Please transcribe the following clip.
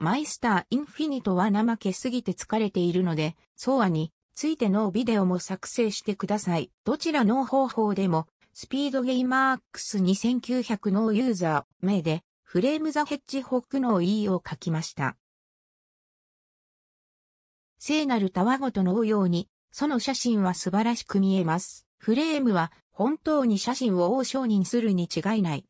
マイスターインフィニトは怠けすぎて疲れているので、ソアについてのビデオも作成してください。どちらの方法でも、スピードゲイマークス2 9 0 0のユーザー名で、フレームザヘッジホックの E を書きました。聖なるたわごとのように、その写真は素晴らしく見えます。フレームは本当に写真を大承認するに違いない。